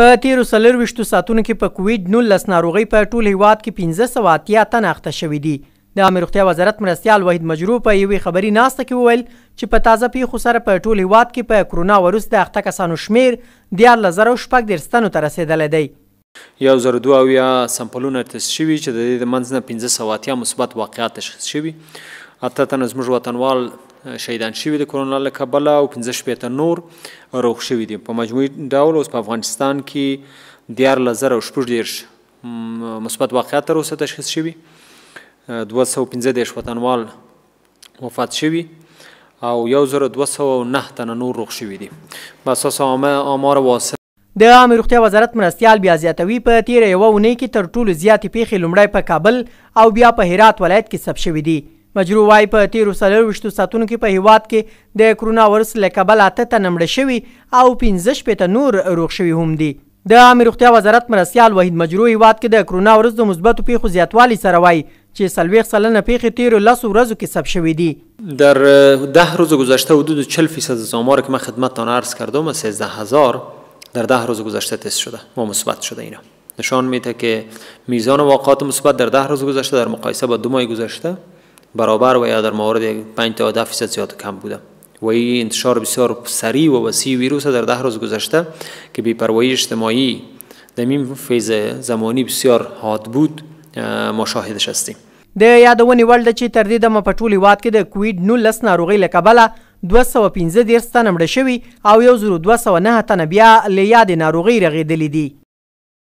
په تیرو څلرویشتو ساعتونو کې په کووډ نولس ناروغۍ په ټول هیواد کې پنځه سوه اتیا تنه اخته شوي دي د عامې روغتیا وزارت مرستیال وحید مجرو په یوې خبري ناسته کې وویل چې په تازه پیښو سره په ټول هیواد کې په کرونا ویروس د اخته کسانو شمیر دیارلس زره شپږ دېرش تنو ته رسېدلی دی یو زر دوه اویا سمپلونه تست شوي چې د دې د منځ نه پنځه سوه اتیا مثبت واقعات تشخیص شوي اته تنه زموږ وطنوال شهیدان شوي د کرونا له کبله او 15 شپېته نور روغ شوي دي په مجموعي ډول اوس په افغانستان کې دیار لزر او شپږ دیرش مثبت واقعیت تر اوسه تشخیص شوي 215 دیش وطنوال وفات شوي او 1209 تنه نور روغ شوي دي په اساس آمار واسه د عامه روغتیا وزارت مرستیال بیا زیاتوي په تیره یوه اونۍ کې تر ټولو زیاتې پیښې لومړی په کابل او بیا په هرات ولایت کې ثبت شوې دي مجرو وای په تیرو څلرویشتو ساعتونو کې په هیواد کې د کرونا وایرس له کبله اته تنه مړه شوي او پنځه شپېته نور روغ شوي هم دي د عامې روغتیا وزارت مرستیال وحید مجرو هیواد کې د کرونا وایرس د مثبتو پیښو زیاتوالي سره وایي چې څلوېښت سلنه پیښې تیرو لسو ورځو کې ثبت شوي دي در ده روز گذشته حدود 40 فیصد از آماری که من خدمتتان عرض کردم 13 هزار در ده روز گذشته تست شده و مثبت شده اینا نشان میده که میزان واقعات مثبت در ده روز گذشته در مقایسه با دو ماه گذشته برابر و یا در مورد 5 تا 10 فیصد زیاد کم بوده و این انتشار بسیار سریع و وسیع ویروس در ده روز گذشته که بیپروایی اجتماعی در این فیض زمانی بسیار حاد بود ما شاهدش هستیم د یادونې وړ ده چې تر دې دمه په ټول هېواد کې د کووډ نولس ناروغۍ له کبله دوه سوه پنځه دېرش تنه مړه شوي او یو زرو دوه سوه نهه تنه بیا له یادې ناروغۍ رغېدلي دي